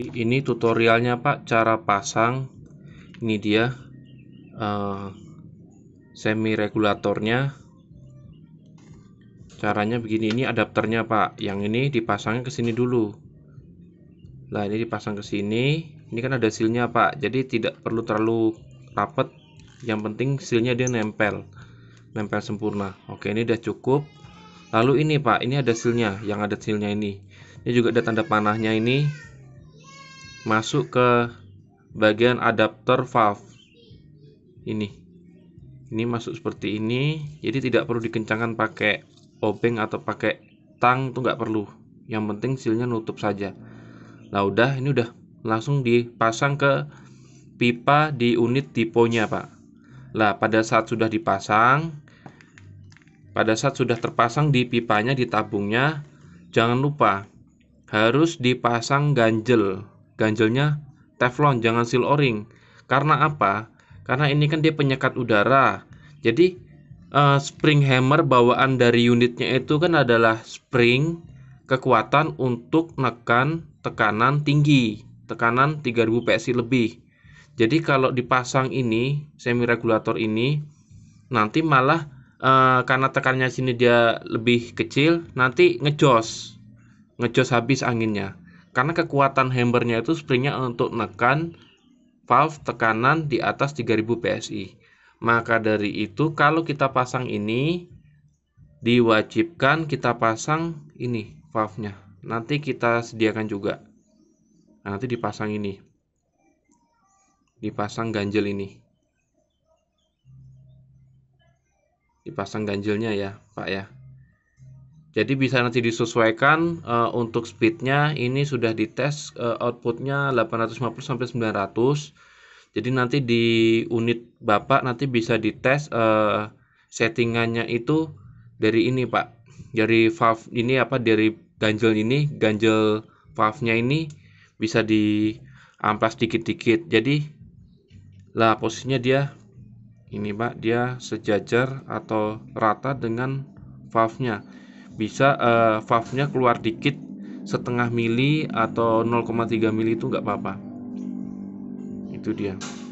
ini tutorialnya Pak cara pasang ini dia uh, eh, semi regulatornya caranya begini ini adapternya Pak yang ini dipasang ke sini dulu lah ini dipasang ke sini ini kan ada silnya Pak jadi tidak perlu terlalu rapet. yang penting silnya dia nempel nempel sempurna oke ini udah cukup lalu ini Pak ini ada silnya yang ada silnya ini ini juga ada tanda panahnya ini masuk ke bagian adapter valve ini ini masuk seperti ini jadi tidak perlu dikencangkan pakai obeng atau pakai tang itu nggak perlu yang penting silnya nutup saja nah udah ini udah langsung dipasang ke pipa di unit tiponya pak lah pada saat sudah dipasang pada saat sudah terpasang di pipanya di tabungnya jangan lupa harus dipasang ganjel ganjelnya teflon, jangan seal o-ring. Karena apa? Karena ini kan dia penyekat udara. Jadi uh, spring hammer bawaan dari unitnya itu kan adalah spring kekuatan untuk nekan tekanan tinggi, tekanan 3000 psi lebih. Jadi kalau dipasang ini semi regulator ini nanti malah e, karena tekannya sini dia lebih kecil, nanti ngejos. Ngejos habis anginnya karena kekuatan hammernya itu springnya untuk menekan valve tekanan di atas 3000 psi maka dari itu kalau kita pasang ini diwajibkan kita pasang ini valve-nya nanti kita sediakan juga nah, nanti dipasang ini dipasang ganjel ini dipasang ganjelnya ya pak ya jadi bisa nanti disesuaikan uh, untuk speednya ini sudah dites uh, outputnya 850 sampai 900. Jadi nanti di unit Bapak nanti bisa dites uh, settingannya itu dari ini Pak. Dari valve ini apa dari ganjel ini, ganjel valve-nya ini bisa di amplas dikit-dikit. Jadi lah posisinya dia ini Pak, dia sejajar atau rata dengan valve-nya bisa uh, valve-nya keluar dikit setengah mili atau 0,3 mili itu nggak apa-apa itu dia